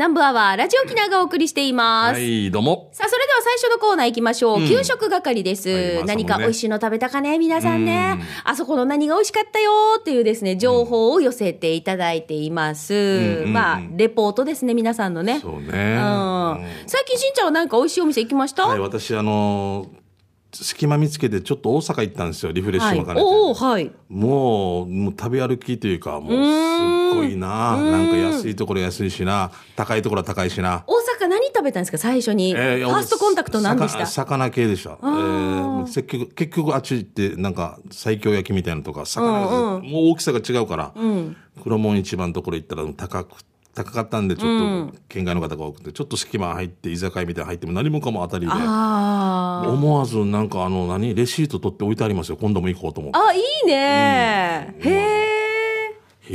南部アワーラジオキナがお送りしています。はい、どうも。さあ、それでは最初のコーナー行きましょう。給食係です、はいまあ何か美味しいの食べたかね皆さんね。あそこの何が美味しかったよっていうですね、情報を寄せていただいています。うんまあ、レポートですね、皆さんのね。そうね。うん最近しんちゃんは何か美味しいお店行きました、はい、私、あのー隙間見つけてちょっと大阪行ったんですよ、リフレッシュも兼ねて。おおはい。もう、もう食べ歩きというか、もうすっこいいな、うん、なんか安いところ安いしな高いところは高いしな大阪何食べたんですか最初に、えー、ファーストコンタクト何でした魚系でした、えー、結局結局あっち行ってなんか西京焼きみたいなとか魚、うんうん、もう大きさが違うから、うん、黒門一番ところ行ったら高く高かったんでちょっと県外の方が多くて、ちょっと隙間入って居酒屋みたいに入っても何もかも当たりで思わずなんかあの何レシート取って置いてありますよ今度も行こうと思ってあいいね、うん、へえ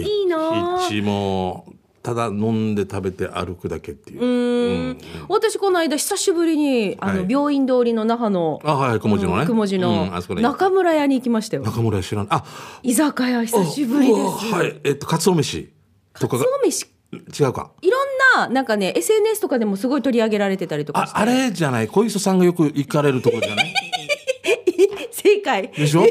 いいの。ヒもただ飲んで食べて歩くだけっていう。うん私この間久しぶりにあの、病院通りの那覇のあはい雲寺のねうん雲の中村屋に行きましたよ。中村屋知らんあ居酒屋久しぶりです。はいえっとかつお飯とかがそう違うかいろんななんかね SNS とかでもすごい取り上げられてたりとかああれじゃない小磯さんがよく行かれるところじゃない 正解。でしょ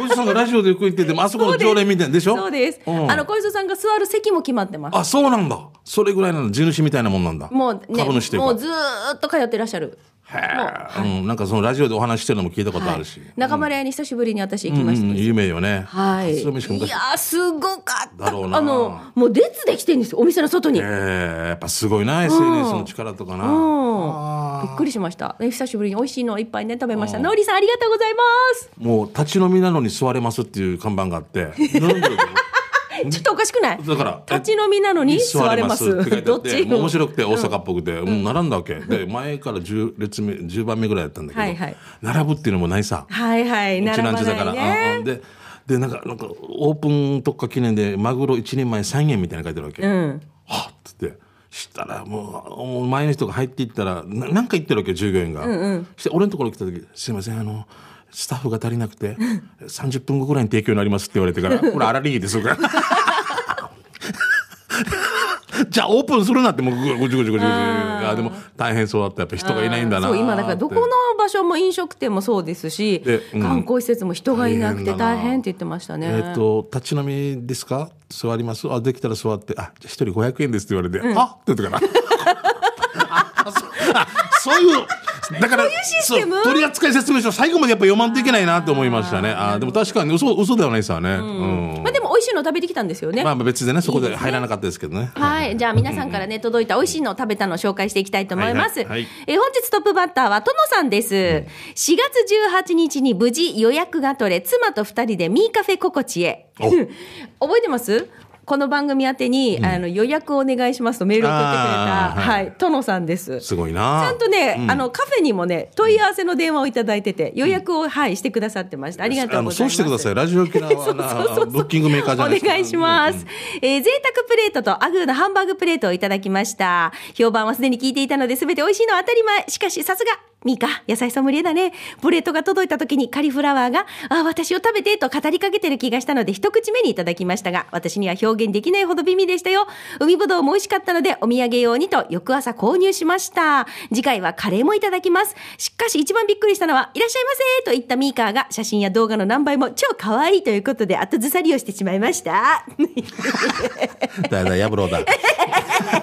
小磯さんがラジオでよく言ってて あそこの常連みたいなでしょそうです、あの小磯さんが座る席も決まってますあそうなんだそれぐらいの地主みたいなもんなんだもう株主もうずっと通ってらっしゃるへえ。うん、なんかそのラジオでお話してるのも聞いたことあるし、はい、中丸屋に久しぶりに私行きました、うんうん、有名よねはいいやすごかったあのもう列できてんですお店の外にええー、やっぱすごいな SNS の力とかなびっくりしました久しぶりに美味しいのをいっぱいね食べましたのりさんありがとうございますもう立ち飲みなのに座れますっていう看板があって飲んでる ちょっとおかしくないだから立ち飲みなのに座れますどっち面白くて大阪っぽくて、うん、並んだわけで前から十列目十番目ぐらいだったんだけど、はいはい、並ぶっていうのもないさはいはい並ばないねだからででなんかなんかオープン特化記念でマグロ1人前3円みたいな書いてるわけ、うん、はっつってしたらもう前の人が入っていったらななんか言ってるわけ従業員が、うんうん、して俺のところ来た時「すいませんあのスタッフが足りなくて、三十分後ぐらいに提供になりますって言われてから、これ粗利りですから。じゃあオープンするなってもうごちごちごちごちあでも大変そうだったやっぱ人がいないんだなそう今だからどこの場所も飲食店もそうですし、うん、観光施設も人がいなくて大変って言ってましたねえっ、ー、と立ち飲みですか座りますあできたら座ってあじゃあ1人500円ですって言われて、うん、あって言ってからそういうだからそう取扱説明書最後までやっぱ読まんといけないなと思いましたねああ、でも確かに嘘嘘ではないですよね、うんまあ、でも美味しいの食べてきたんですよねまあ別でねそこで入らなかったですけどねはいじゃあ皆さんからね届いた美味しいのを食べたのを紹介していきたいと思います、はい、え本日トップバッターは殿さんです、4月18日に無事予約が取れ妻と2人でミーカフェ心地へ 覚えてますこの番組宛てに、うん、あの予約お願いしますとメールを送ってくれた、はい、殿、はさんです。すごいな。ちゃんとね、うん、あのカフェにもね、問い合わせの電話をいただいてて、予約を、はい、してくださってました。ありがとうございます。そうしてください。ラジオ沖縄 ブッキングメーカーじゃないですか。お願いします。うん、えー、贅沢プレートとアグーのハンバーグプレートをいただきました。評判はすでに聞いていたので、すべて美味しいのは当たり前。しかし、さすが、ミカ、野菜ソムリエだね。プレートが届いた時にカリフラワーが、あ、私を食べてと語りかけてる気がしたので、一口目にいただきましたが、私には表現できないほど美味でしたよ。海ぶどうも美味しかったので、お土産用にと翌朝購入しました。次回はカレーもいただきます。しかし一番びっくりしたのは、いらっしゃいませと言ったミーカーが、写真や動画の何倍も超可愛いということで、後ずさりをしてしまいました。だだ、やぶろうだ。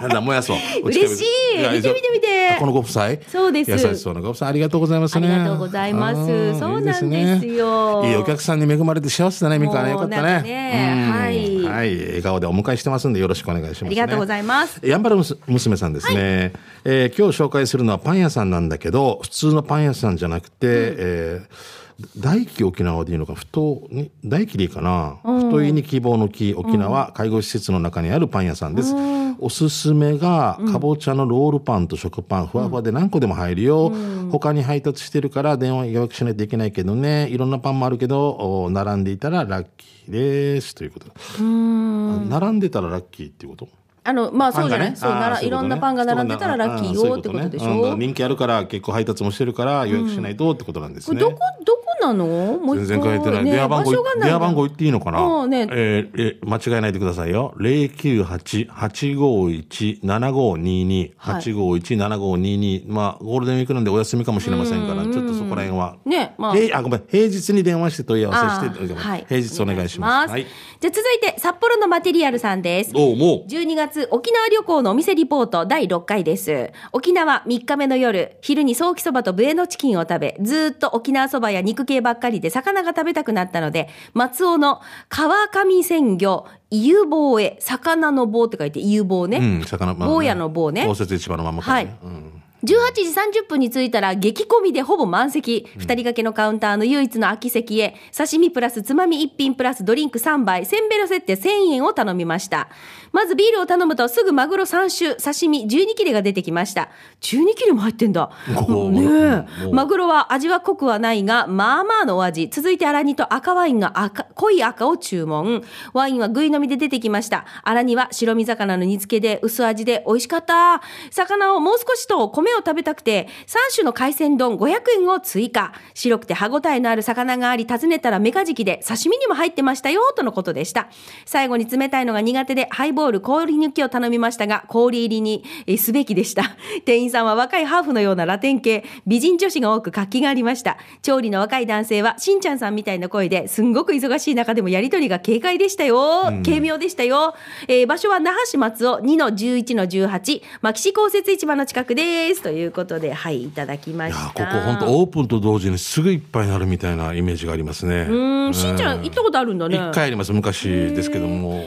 だ、もやそう。嬉しい見て見て見て。このご夫妻そうです。優しそうな長さんありがとうございますね。ありがとうございます。そうなんですよ。いいお客さんに恵まれて幸せだね、みかね。よかったね。はい。はい。笑顔でお迎えしてますんで、よろしくお願いします、ありがとうございます。やんばる娘さんですね。え今日紹介するのはパン屋さんなんだけど、普通のパン屋さんじゃなくて、えー大輝沖縄でいいのかふと、大輝でいいかな太いに希望の木沖縄、介護施設の中にあるパン屋さんです、おすすめがかぼちゃのロールパンと食パン、ふわふわで何個でも入るよ、他に配達してるから電話予約しないといけないけどねいろんなパンもあるけど並んでいたらラッキーですということ並んでたらラッキーっていうことあのまあそうじゃない、ね、そうならいろんなパンが並んでたらラッキーよってことでしょ、人気あるから結構配達もしてるから予約しないとってことなんですね、うん、どこどなの全然変えてない。ね、電話番号、電話番号言っていいのかな、ね、えー、えー、間違えないでくださいよ。098-851-7522、はい、851-7522。まあ、ゴールデンウィークなんでお休みかもしれませんから、ちょっとそこら辺は。ね、まあ、えー、あ、ごめん、平日に電話して問い合わせして、はい、平日お願いします。はい、じゃ続いて、札幌のマテリアルさんです。どうも。12月、沖縄旅行のお店リポート第6回です。沖縄3日目の夜、昼にソーキそばとブエノチキンを食べ、ずっと沖縄そばや肉系ばっかりで魚が食べたくなったので、松尾の川上鮮魚、伊油棒へ、魚の棒って書いて、伊油棒ね。うん、魚、まあ、ね、坊やの棒ね。公設市場のまま、ね、はい。うん18時30分に着いたら激込みでほぼ満席、うん、2人掛けのカウンターの唯一の空き席へ刺身プラスつまみ1品プラスドリンク3杯せんべろ設定1000円を頼みましたまずビールを頼むとすぐマグロ3種刺身12切れが出てきました12切れも入ってんだ、うん、ねマグロは味は濃くはないがまあまあのお味続いてラ煮と赤ワインが赤濃い赤を注文ワインはぐい飲みで出てきましたラ煮は白身魚の煮付けで薄味で美味しかった魚をもう少しと米を食べたくて、3種の海鮮丼500円を追加。白くて歯ごたえのある魚があり、訪ねたらメカジキで刺身にも入ってましたよ、とのことでした。最後に冷たいのが苦手で、ハイボール氷抜きを頼みましたが、氷入りにすべきでした。店員さんは若いハーフのようなラテン系、美人女子が多く活気がありました。調理の若い男性は、しんちゃんさんみたいな声ですんごく忙しい中でもやりとりが軽快でしたよ。うん、軽妙でしたよ。えー、場所は那覇市松尾2-11-18、牧師公設市場の近くです。ですということではいいただきましたここ本当オープンと同時にすぐいっぱいになるみたいなイメージがありますねうんしんちゃん行ったことあるんだね一回あります昔ですけども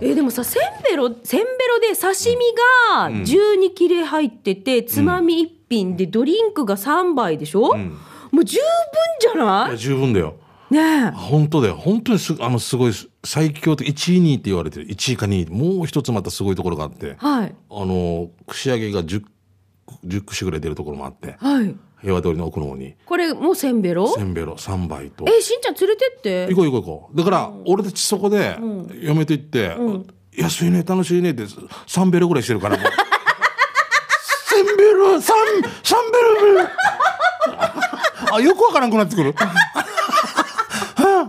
えでもさせんべろせんべろで刺身が12切れ入ってて、うん、つまみ1品でドリンクが3杯でしょ、うん、もう十分じゃないい十分だよね本当だよ本当にすあのすごい最強って1位2位って言われてる1位か2位もう一つまたすごいところがあって、はい、あの串揚げが10 10種ぐらい出るところもあって、はい、平和通りの奥の方にこれもうせんべろせんべろ3杯とえしんちゃん連れてって行こう行こう行こうだから、俺たちそこで嫁と行って、うん、安いね楽しいねって3べろぐらいしてるからもうせんべろ3べろあよくわからんくなってくるあ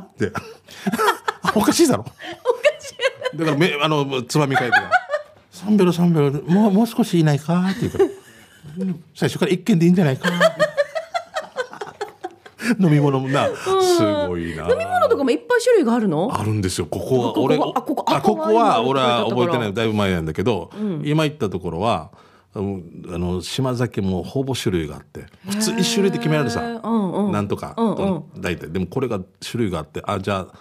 って おかしいだろおかしいだからめあのつまみ替えて3べろ3べろもうもう少しいないかっていうから。最初から一軒でいいんじゃないかな 飲み物もな、すごいな飲み物とかもいっぱい種類があるのあるんですよここは俺ここあここは俺は覚えてないだいぶ前なんだけど、今行ったところはあの島酒もほぼ種類があって普通一種類で決められるさ、なんとか、大体でもこれが種類があってあじゃあ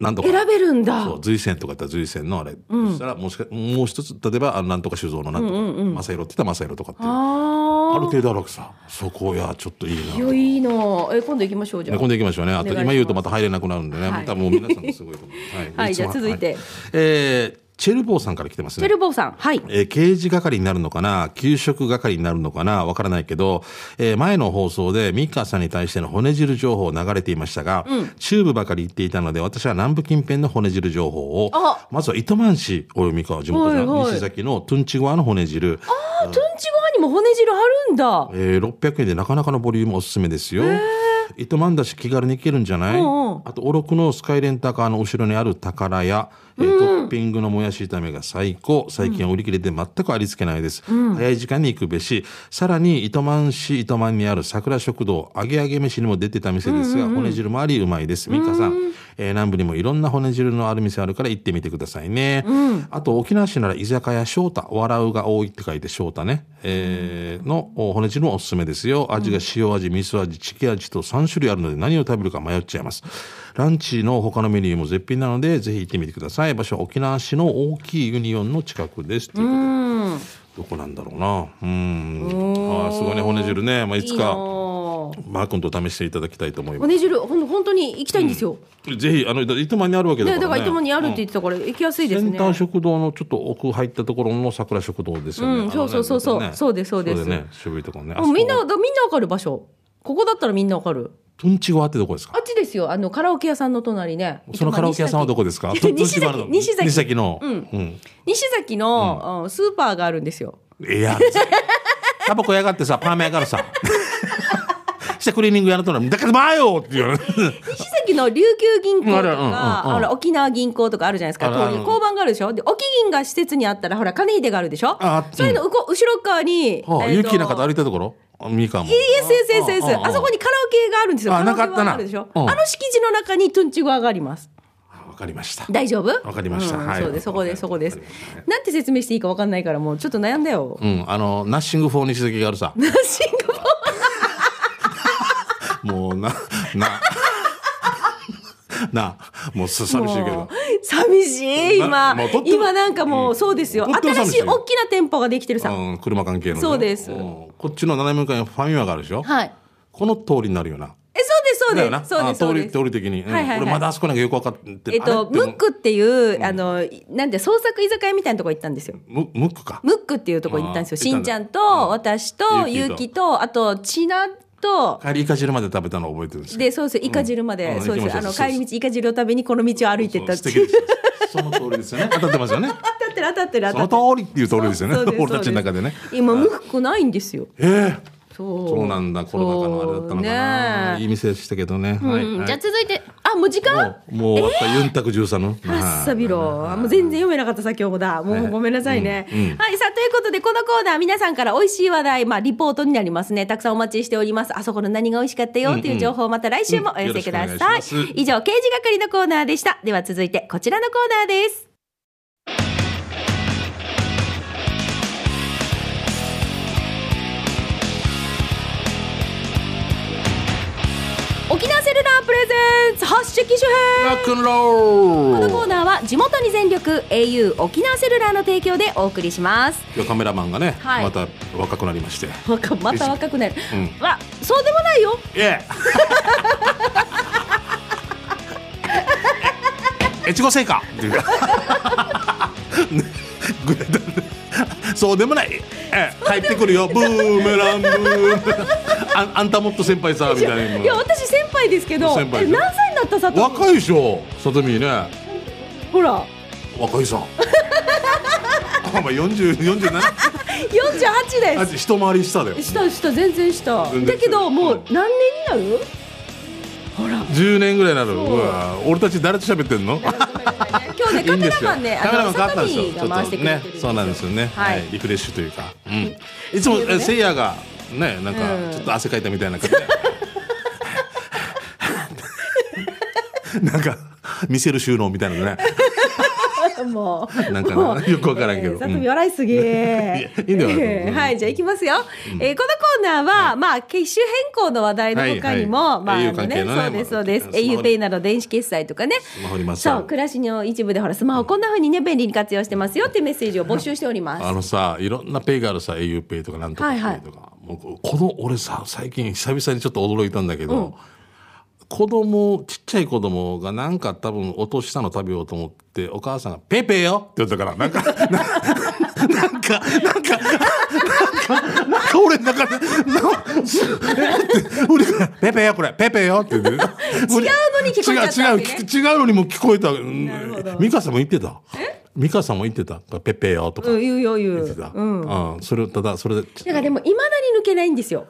何とか選べるんだそう随戦とかだったら随戦のあれ、うん、そしたらもしかもう一つ例えばなんとか酒造のなんとか、うんうんうん、正宏って言ったら正宏とかっていうある程度あるわけさそこやちょっといいないいいえ今度行きましょうじゃあ今度行きましょうねあと今言うとまた入れなくなるんでね、はい、もう皆さんもすごいと思うはい、はい、じゃあ続いて、はい、えーチェルボーさんから来てますね。チェルボーさん。はい。えー、刑事係になるのかな給食係になるのかなわからないけど、えー、前の放送でミカさんに対しての骨汁情報を流れていましたが、うん、チューブばかり言っていたので、私は南部近辺の骨汁情報を、まずは糸満市、およみか、地元じゃ、はい西崎のトゥンチゴアの骨汁。ああ、トゥンチゴアにも骨汁あるんだ。えー、600円でなかなかのボリュームおすすめですよ。え糸満だし気軽に行けるんじゃない、ううん、あと、おろくのスカイレンタカーの後ろにある宝屋、えー、トッピングのもやし炒めが最高最近は売り切れで全くありつけないです、早い時間に行くべしさらに糸満市糸満にある桜食堂揚げ揚げ飯にも出てた店ですが、骨汁もありうまいです三日さん、えー、南部にもいろんな骨汁のある店あるから行ってみてくださいね、あと沖縄市なら居酒屋翔太笑うが多いって書いて翔太ね、えー、の骨汁もおすすめですよ味が塩味味噌味チキ味と3種類あるので何を食べるか迷っちゃいますランチの他のメニューも絶品なので、ぜひ行ってみてください。場所は沖縄市の大きいユニオンの近くです。うどこなんだろうな。うん。あ、すごいね、骨汁ね、まあ、いつか。マー君と試していただきたいと思います。骨汁、ほん、本当に行きたいんですよ。うん、ぜひ、あの、いつまにあるわけだから、ね。ね、だから、いつまにあるって言ってたから、行きやすいですね、うん。先端食堂のちょっと奥入ったところの桜食堂ですよね。うん、そうそうそうそう、ね、そうです、そうです。ね、渋いところね。みんな、みんなわかる場所。ここだったら、みんなわかる。とんちごあってどこですかあっちですよ。あの、カラオケ屋さんの隣ね。そのカラオケ屋さんはどこですか西崎の。西崎の。うん。西崎の、うん、スーパーがあるんですよ。いや、タバコやがってさ、パーマ屋がらるさ。してクリーニング屋の隣、だけど、まあよって言う西崎の琉球銀行とか、沖縄銀行とかあるじゃないですか。交番があるでしょで、沖銀が施設にあったら、ほら、金井れがあるでしょあそういうの、後ろ側に。はあ、雪な方歩いたところみかも。イエスイエスイエスあそこにカラオケがあるんですよ。あ、なかったな。あるでしょ。あの敷地の中にトゥンチグアがあります。わかりました。大丈夫？わかりました。はい。そうです。そこです、そこです。なんて説明していいかわかんないからもうちょっと悩んだよ。うん。あのナッシングフォーに指摘があるさ。ナッシングフォー。もうなな。なもうす寂しいけど寂しい今、まあ、今なんかもうそうですよ、うん、新しい大きな店舗ができてるさ、うん、車関係のそうですこっちの斜め向かいにファミマがあるでしょはいこの通りになるよなえそうですそうですそうです通り的に、うん、はいはい、はい、俺まだあそこなんかよく分かってえっとムックっていう、うん、あのなんで創作居酒屋みたいなとこ行ったんですよムムックかムックっていうとこ行ったんですよしんちゃんと私と結城とあとちなと帰りイカ汁まで食べたのを覚えてるんですでそうですイカ汁まで、そうですあの帰り道イカ汁を食べにこの道を歩いてたってその通りですよね 当たってますよね当たってる当たってる当たってる通りっていう通りですよね俺たちの中でね今無服ないんですよええそうなんだコロナ禍のあれだったのかな、ね、いい店でしたけどね、はい、じゃあ続いてもう時間もう終わった、ユンタク13のはっさびろもう全然読めなかった先ほどだもうごめんなさいね、うんうん、はいさあということでこのコーナー皆さんから美味しい話題まあリポートになりますねたくさんお待ちしておりますあそこの何が美味しかったよという情報また来週もお寄せくださいうんうん、い以上刑事係のコーナーでしたでは続いてこちらのコーナーですルラプレゼンツ発色機種編このコーナーは地元に全力 au 沖縄セルラーの提供でお送りしますカメラマンがね、はい、また若くなりましてまた若くなる、うん、あそうでもないよ、y e 越後製菓って いうかそうでもない、帰ってくるよブーメランブーメランあんたもっと先輩さみたいないや輩ですけど先輩え何歳になったさと若いでしょさとみねほら若いさんあまあ40 47 48です一回り下だよ下下全然下だけどもう何年になる、ほら10年ぐらいになるうわ俺たち誰と喋ってんの今日ね カメラマンねカメラマン変わったんでねそうなんですよね、はい、はい、リフレッシュというか、うん、いつも、ね、せいやがねなんかちょっと汗かいたみたいな感じで、なんか見せる収納みたいなのね もう。なんかよくわからんけど。さとみ笑いすぎ。いいんだよ。はい、じゃあ行きますよ。えこのコーナーは、まあ、結集変更の話題の他にも、まあ、ね、そうです、そうです。auPay など電子決済とかね。スマホにそう、暮らしの一部で、ほら、スマホこんなふうにね、便利に活用してますよってメッセージを募集しております。あのさ、いろんなペイがあるさ、auPay とかなんとかはいとか。この、俺さ、最近久々にちょっと驚いたんだけど、子供、ちっちゃい子供がなんか多分お年下の食べようと思って、お母さんがペペよって言ったから、なんか、なんか、なんか、なんか、なんか俺の中で、俺が、ペペよこれ、ペペよって言う。違うのに聞こえた、違う、違う、違うのにも聞こえた。美香さんも言ってた。美香さんも言ってた。ペペよとか。うん、言うよ、言う。言ってた。うん。うん、それ、ただ、それで。だからでも、いまだに抜けないんですよ。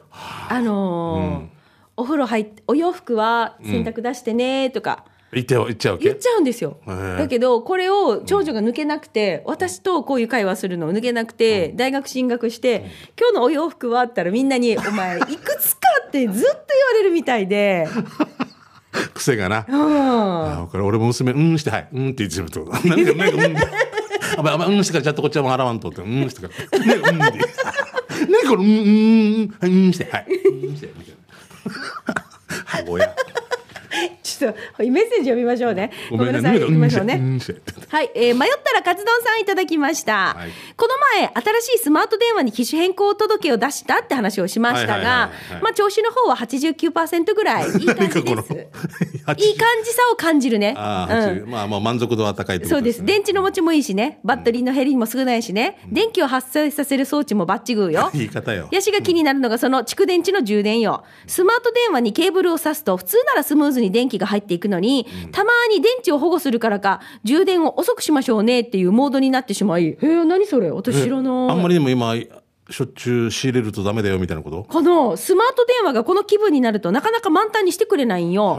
あのーうんお風呂入ってお洋服は洗濯出してねとか、言っちゃう言っちゃう言っちゃうんですよ。だけど、これを長女が抜けなくて、私とこういう会話するのを抜けなくて、大学進学して、今日のお洋服はあったらみんなに、お前、いくつかってずっと言われるみたいで。癖がな。うん。これ俺も娘、うんして、はい、うんって言ってしまうと。何か、なんうん。あば、あば、うんしてからちゃんとこっちはもう払わんとって、うんしてから。ね、うんうん、これ、うん、うん、うんして、はい。うんして、 아, 뭐야? ちょっとメッセージ読みましょうね。ごめんなさい。読みましょうね。はい、えー、迷ったらカツ丼さんいただきました。はい、この前新しいスマート電話に機種変更届を出したって話をしましたが、まあ調子の方は89%ぐらいいい感じです。いい感じさを感じるね。あ、うん、まあまあ満足度は高い、ね、そうです。電池の持ちもいいしね、バッテリーの減りも少ないしね、うん、電気を発生させる装置もバッチグーよ。言い方よ。ヤシが気になるのがその蓄電池の充電よ。スマート電話にケーブルを挿すと普通ならスムーズに電気が入っていくのに、うん、たまに電池を保護するからか充電を遅くしましょうねっていうモードになってしまい「え何それ私知らない」あんまりでも今しょっちゅう仕入れるとダメだよみたいなことこのスマート電話がこの気分になるとなかなか満タンにしてくれないんよ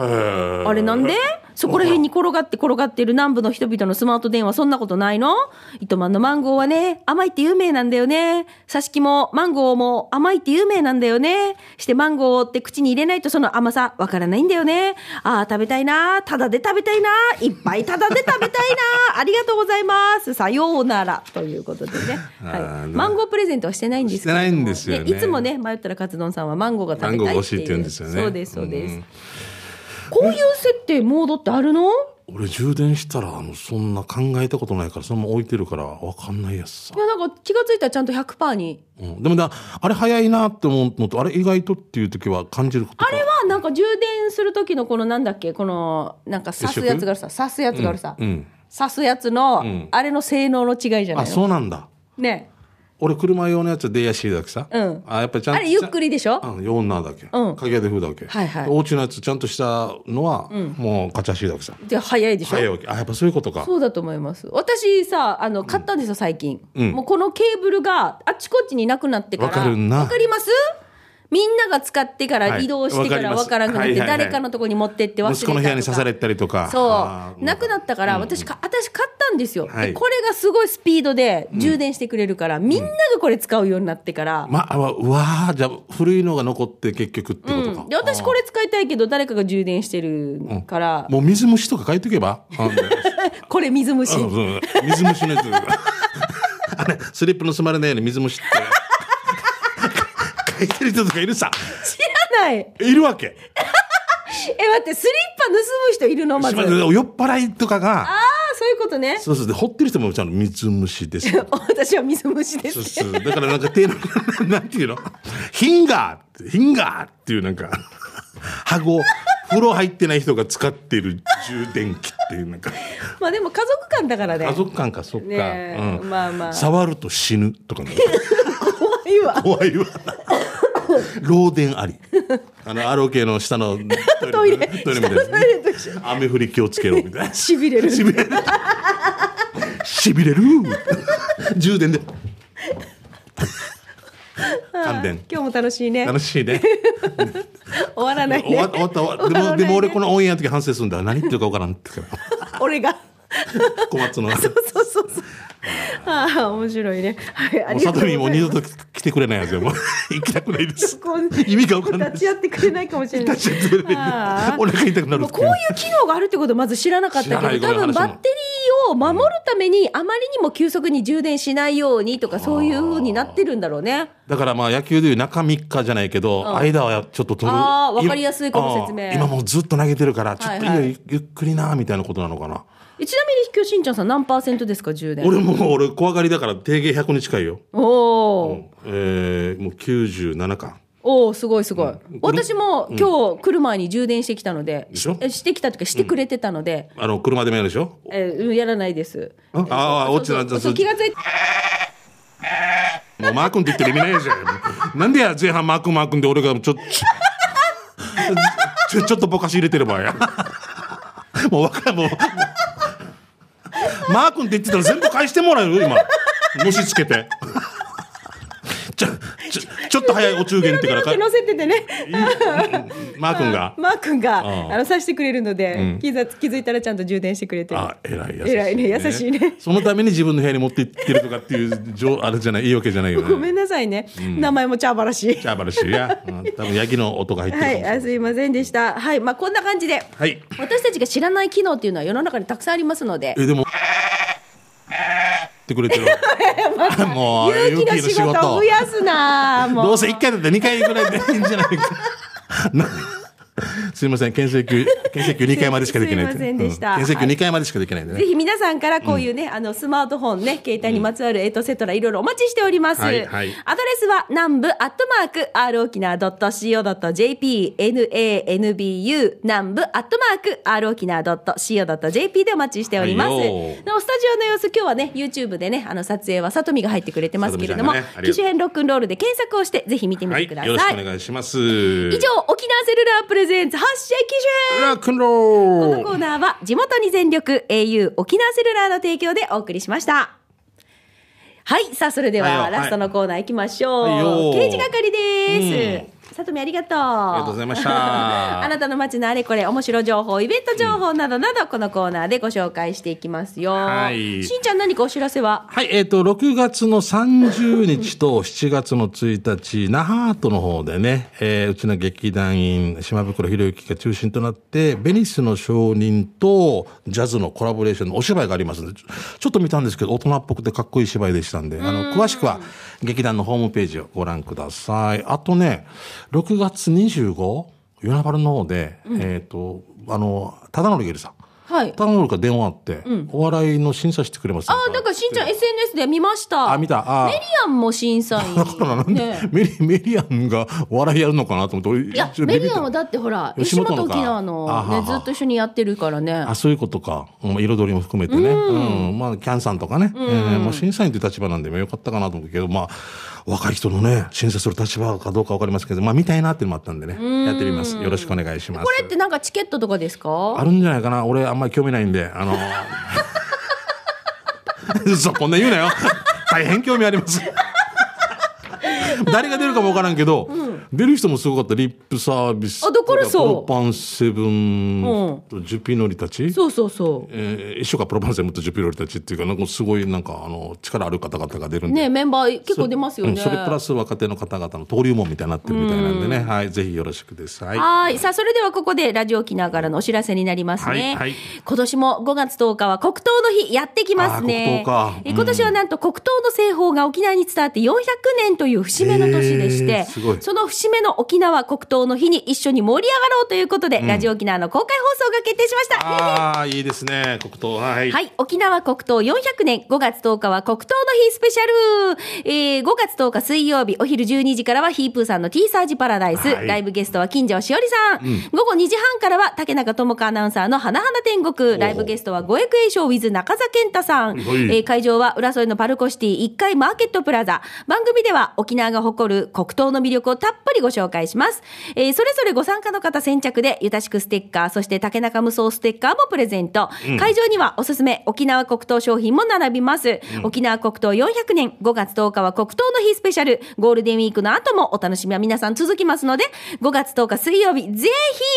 あれなんでそこら辺に転がって転がってる南部の人々のスマート電話、そんなことないの糸満のマンゴーはね、甘いって有名なんだよね。さし木もマンゴーも甘いって有名なんだよね。してマンゴーって口に入れないとその甘さわからないんだよね。ああ、食べたいな。ただで食べたいな。いっぱいただで食べたいな。ありがとうございます。さようなら。ということでね。はい、マンゴープレゼントはしてないんですけどないんですよ、ねね、いつもね、迷ったらカツ丼さんはマンゴーが食べたいっていう。マンゴー欲しいって言うんですよね。そうです、そうです。うんこういう設定、モードってあるの俺充電したらあのそんな考えたことないからそのまま置いてるから分かんないやつさいやなんか気が付いたらちゃんと100%に、うん、でもだあれ早いなって思うのとあれ意外とっていう時は感じることあれはなんか充電する時のこのなんだっけこのなんか刺すやつがあるさ刺すやつがあるさ、うんうん、刺すやつの、あれの性能の違いじゃないのあそうなんだね俺車用のやつでやしだけさ、うん、あやっぱりちゃんとあれゆっくりでしょうん4なだけ、うん、影で風だけ、はいはい、お家のやつちゃんとしたのは、うん、もうカチャシだけさじゃ早いでしょ早いわけあやっぱそういうことかそうだと思います私さあの買ったんですよ最近、うん、もうこのケーブルがあっちこっちになくなってからわかるなわかりますみんなが使ってから移動してから分からなくなって、誰かのとこに持ってって忘れた息子の部屋に刺されたりとかそうなくなったから私私買ったんですよ、これがすごいスピードで充電してくれるから、みんながこれ使うようになってから、まあうわじゃあ古いのが残って結局ってことか、で私これ使いたいけど誰かが充電してるから、もう水虫とか書いとけば これ水虫水虫のやつ あれスリップのまれないように水虫って履いてる人とかいるさ知らないいるわけ え待ってスリッパ盗む人いるのまず酔っ払いとかがああそういうことねそうそうで掘ってる人もちゃんと水虫です 私は水虫ですそうそうだからなんか手の なんていうのヒンガーヒンガーっていうなんか羽子風呂入ってない人が使ってる充電器っていうなんかまあでも家族間だからね家族間かそっか、ねうん、まあまあ触ると死ぬとか怖いわ怖いわ漏電あり。あの、ROK の下のトイレ、トイレみたい雨降り気をつけろ、みたいな。しびれる。しびれる。しびれる。充電で。関連今日も楽しいね楽しいね終わらない、終わった終わったでも、でも俺このオンエアの時反省するんだ何言ってるか分からんって俺が小松のそうそうそうそうああ面白いね。はい、ありがとうもう二度と来てくれないですよ。もう 行きたくないです。意味が分かんない。立ち会ってくれないかもしれない。くなお腹痛くなる。こういう機能があるってことまず知らなかったけど、多分バッテリーを守るためにあまりにも急速に充電しないようにとかそういうふうになってるんだろうね。だからまあ野球でいう中三日じゃないけど、うん、間はちょっと取る。ああわかりやすいこの説明。今もうずっと投げてるからちょっとゆっくりなみたいなことなのかな。ちなみに今日しんちゃんさん何パーセントですか充電俺もう俺怖がりだから定芸100に近いよおお、うんえー、もう97かおおすごいすごい、うん、私も今日来る前に充電してきたので、うん、ししてきたかしてくれてたので、うん、あの車でもやるでしょ、えー、やらないですあ、えー、あ落ちた気がついてもうマー君って言ってる意味ないじゃんなんでや前半マー君マー君で俺がちょっと ちょっとぼかし入れてればやもう分かるもうマー君って言ってたら全部返してもらえる今。虫 つけて。ちょちょちょっと早いお中元ってからか。乗せててね。マー君が。マー君があのさしてくれるので、気づいたらちゃんと充電してくれて。あ偉いい、偉いね優しいね。そのために自分の部屋に持って行ってるとかっていうじょ あれじゃないいいわけじゃないよごめんなさいね。名前もチャーバラシ。チャーバラシや。多分ヤギの音が入ってるはいあすいませんでした。はいまあこんな感じで、はい、私たちが知らない機能っていうのは世の中にたくさんありますので。えでも。ってくれてる もう 勇気の仕事増やすなどうせ1回だって2回ぐらいでいいんじゃないか すみません、検査級、検査級二回までしかできない。すいませんでした。うん、検査級回までしかできないんでね、はい、ぜひ皆さんからこういうね、うん、あの、スマートフォンね、携帯にまつわるエイトセトラ、いろいろお待ちしております。はい、はい、アドレスは、南部アットマーク、r 沖縄ドット .co.jp、nanbu、南部アットマーク、r 沖縄ドット .co.jp でお待ちしております。はい、なお、スタジオの様子、今日はね、YouTube でね、あの、撮影はさとみが入ってくれてますけれども、ね、機種変ロックンロールで検索をして、ぜひ見てみてください。はい、よろしくお願いします。以上、沖縄セルラープレゼゼンツ発射ラクロこのコーナーは地元に全力 au 沖縄セルラーの提供でお送りしました。はい、さあそれではラストのコーナー行きましょう。はいはい、刑事係です。うんさとみありがとうありがとうございました あなたの街のあれこれ面白情報イベント情報などなど、このコーナーでご紹介していきますよ、はい、しんちゃん何かお知らせははいえっ、ー、と6月の30日と7月の1日那覇ートの方でね、えー、うちの劇団員島袋博之が中心となってベニスの証人とジャズのコラボレーションのお芝居がありますのでちょっと見たんですけど大人っぽくてかっこいい芝居でしたんであの詳しくは劇団のホームページをご覧ください。あとね、6月 25? 夜なばるの方で、うん、えっ、ー、と、あの、ただのりげるさん。はい、頼むから電話あって、うん、お笑いの審査してくれますああだからしんちゃん SNS で見ましたあ見たあメリアンも審査員だからなんで、ね、メリメリアンがお笑いやるのかなと思っていやメリアンはだってほら吉本沖縄のねずっと一緒にやってるからねあそういうことか、うん、彩りも含めてね、うん、うん、まあキャンさんとかね、うん、えー、審査員という立場なんでよかったかなと思うけどまあ若い人のね、審査する立場かどうかわかりますけど、まあ、見たいなっていうのもあったんでね、やってみます。よろしくお願いします。これってなんかチケットとかですかあるんじゃないかな。俺、あんまり興味ないんで、あのー、そ う、こんな言うなよ。大変興味あります。誰が出るかも分からんけど、出る人もすごかったリップサービスあだからそうプロパンセブンとジュピノリたち、そうそうそう、えー、一緒かプロパンセブンとジュピノリたちっていうかなんかすごいなんかあの力ある方々が出るんでねメンバー結構出ますよねそ,、れプラス若手の方々の登竜門みたいになってるみたいなんでね、はいぜひよろしくですはいさあそれではここでラジオ機ながらのお知らせになりますね、はい今年も5月10日は黒糖の日やってきますね黒糖か、え今年はなんと黒糖の製法が沖縄に伝わって400年という節目めの年でして、その節目の沖縄黒糖の日に一緒に盛り上がろうということで、うん、ラジオ沖縄の公開放送が決定しました。ああ、いいですね、黒糖。はい。はい、沖縄黒糖400年5月10日は黒糖の日スペシャル。えー、5月10日水曜日お昼12時からはヒープーさんのティーサージパラダイス。はい、ライブゲストは金城しおりさん。うん、午後2時半からは竹中智子アナウンサーの花々天国。ライブゲストは五役栄翔 with 中澤健太さん。えー、会場は浦添のパルコシティ1階マーケットプラザ。番組では沖縄がが誇る黒糖の魅力をたっぷりご紹介します。えー、それぞれご参加の方先着で、ゆたしくステッカー、そして竹中無双ステッカーもプレゼント。うん、会場にはおすすめ沖縄黒糖商品も並びます。うん、沖縄黒糖400年、5月10日は黒糖の日スペシャル、ゴールデンウィークの後もお楽しみは皆さん続きますので、5月10日水曜日、ぜ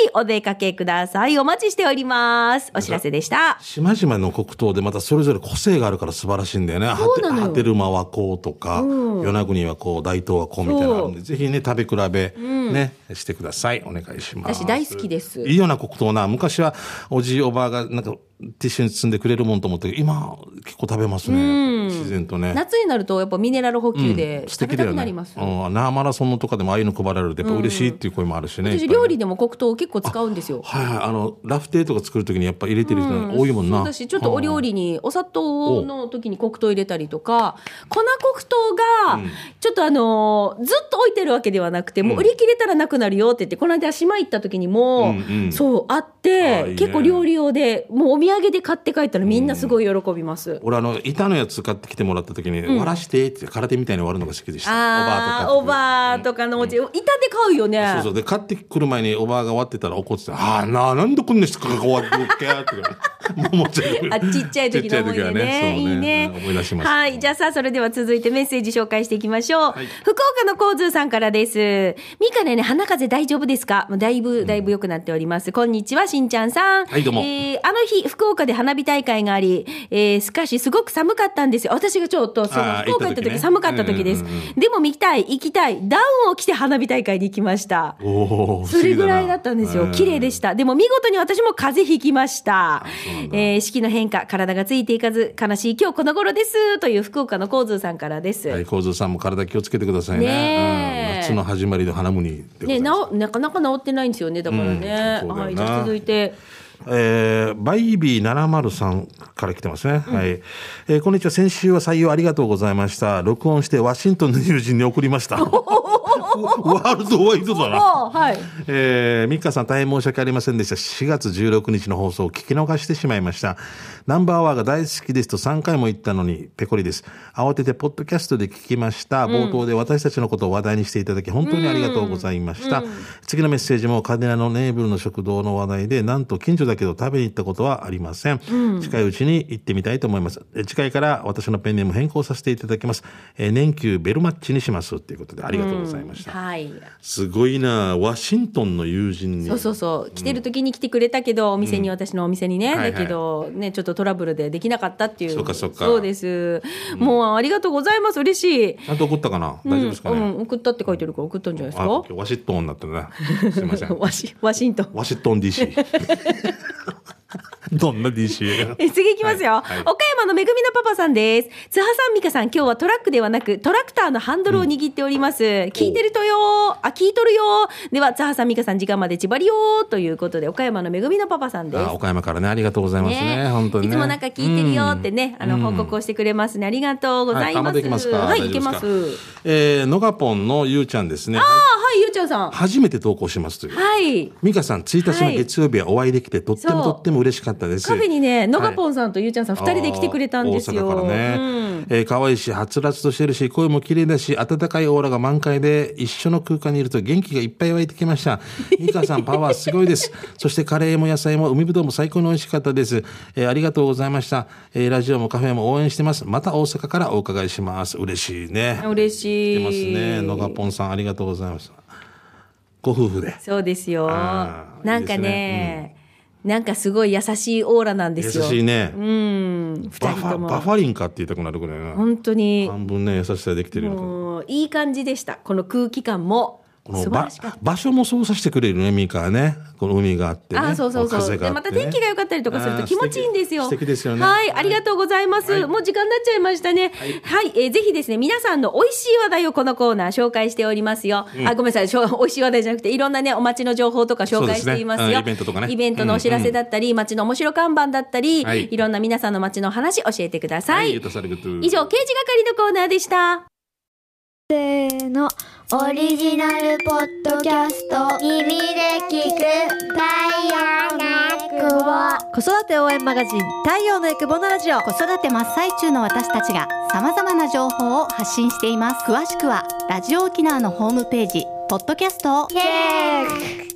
ひお出かけください。お待ちしております。お知らせでした。島々の黒糖でまたそれぞれ個性があるから素晴らしいんだよね。そうなのよ。波照間はこうとか、うん、与那国はこう、大伊はこうみたいなのあるんでぜひね食べ比べね、うん、してくださいお願いします私大好きですいいような黒糖な昔はおじいおばあがなんかティッシュに包んでくれるもんと思って今結構食べますね、うん、自然とね夏になるとやっぱミネラル補給で、うん、食べたくなります、ねうん、ナマラソンとかでもああいうの配られるとやっぱ嬉しいっていう声もあるしねうん、私料理でも黒糖を結構使うんですよはい、はい、あのラフテーとか作る時にやっぱ入れてる人多いもんな、私ちょっとお料理にお砂糖の時に黒糖入れたりとか粉黒糖がちょっとあのずっと置いてるわけではなくてもう売り切れたらなくなるよって言ってこの間島行った時にも、そうあって、ね、結構料理用でもうお土産産で買って帰ったらみんなすごい喜びます、うん、俺あの板のやつ買ってきてもらった時に「割らして」って空手みたいに割るのが好きでしたあおばあとかのおち、うん、板で買うよねそうそうで買ってくる前におばあが割ってたら怒ってた「ああななんでこんな人かこわってけ」って。ももちゃん。あ、ちっちゃい時の思い出ね。ちちねいいね。思い出します。はい。じゃあさあ、それでは続いてメッセージ紹介していきましょう。はい、福岡のこうずさんからです。みかねね、花風大丈夫ですかもうだいぶ、だいぶ良くなっております。こんにちは、しんちゃんさん。はい、どうも。えー、あの日、福福岡で花火大会があり、えー、しかしすごく寒かったんですよ。私がちょっと、その福岡行った時寒かった時です。でも見たい、行きたい、ダウンを着て花火大会に行きました。それぐらいだったんですよ。綺麗でした。でも見事に私も風邪ひきました。えー、四季の変化、体がついていかず、悲しい今日この頃です。という福岡のコーズさんからです。はい、コーズさんも体気をつけてくださいね。ね、うん、夏の始まりの花むにね、な、なかなか治ってないんですよね。だからね。うん、はい、じゃ続いて。えー、バイビー703から来てますね。はい。うん、えー、こんにちは。先週は採用ありがとうございました。録音してワシントンの友人に送りました。ワールドワイドだな。はい。えー、ミッカさん大変申し訳ありませんでした。4月16日の放送を聞き逃してしまいました。ナンバーワーが大好きですと3回も言ったのにペコリです。慌ててポッドキャストで聞きました。冒頭で私たちのことを話題にしていただき、本当にありがとうございました。うんうん、次のメッセージもカデナのネーブルの食堂の話題で、なんと近所だけど食べに行ったことはありません。近いうちに行ってみたいと思います。次回から私のペンネーム変更させていただきます。えー、年休ベルマッチにしますということでありがとうございました。はい。すごいなワシントンの友人に。そうそうそう。来てる時に来てくれたけど、お店に、私のお店にね、だけど、ね、ちょっととトラブルでできなかったっていうそうかそうかそうです、もうありがとうございます嬉しいちゃんと送ったかな大丈夫ですか、ね送ったって書いてるから送ったんじゃないですか今日ワシントンになってね。すみません ワシワシントンワシントン DC どんな DC? え次いきますよ、はいはい、岡山のめぐみのパパさんです。津波さん、美香さん、今日はトラックではなく、トラクターのハンドルを握っております。うん、聞いてるとよあ、聞いとるよでは、津波さん、美香さん、時間までちばりよということで、岡山のめぐみのパパさんです。岡山からね、ありがとうございますね。ね本当に、ね、いつもなんか聞いてるよってね、うん、あの、報告をしてくれますね。ありがとうございます。はい、まいけます。えー、のがぽんのゆうちゃんですね。ああ、ゆうちゃんさん。初めて投稿しますという。はい。美香さん、1日の月曜日はお会いできて、とってもとっても嬉しかったです。カフェにね、のがぽんさんとゆうちゃんさん、2人で来てくれたんですよ。大阪からね。うんえー、可愛いし、はつらつとしてるし、声も綺麗だし、温かいオーラが満開で、一緒の空間にいると元気がいっぱい湧いてきました。美香さん、パワーすごいです。そしてカレーも野菜も海ぶどうも最高に美味しかったです。えー、ありがとうございました。えー、ラジオもカフェも応援してます。また大阪からお伺いします。嬉しいね。嬉しい。出ますね。のがぽんさん、ありがとうございました。ご夫婦で。そうですよ。なんかね、なんかすごい優しいオーラなんですよ。優しいね。うん。バファ、バファリンかって言いたくなるぐらいな。本当に。半分ね、優しさできてるよういい感じでした。この空気感も。この場所も操作してくれるねミカねこの海があってねあそうそうそう、ね、でまた天気が良かったりとかすると気持ちいいんですよ素敵ですよねはいありがとうございます、はい、もう時間になっちゃいましたねはい、はい、えー、ぜひですね皆さんの美味しい話題をこのコーナー紹介しておりますよ、うん、あごめんなさいしょ美味しい話題じゃなくていろんなねおちの情報とか紹介していますよ、ね、イベントとかねイベントのお知らせだったり、うん、の面白看板だったり、はい、いろんな皆さんの街の話教えてください、はい、以上刑事係のコーナーでしたせーのオリジナルポッドキャスト耳で聞く太陽のエクボ子育て応援マガジン太陽のエクボのラジオ子育て真っ最中の私たちがさまざまな情報を発信しています詳しくはラジオ沖縄のホームページポッドキャストをチェック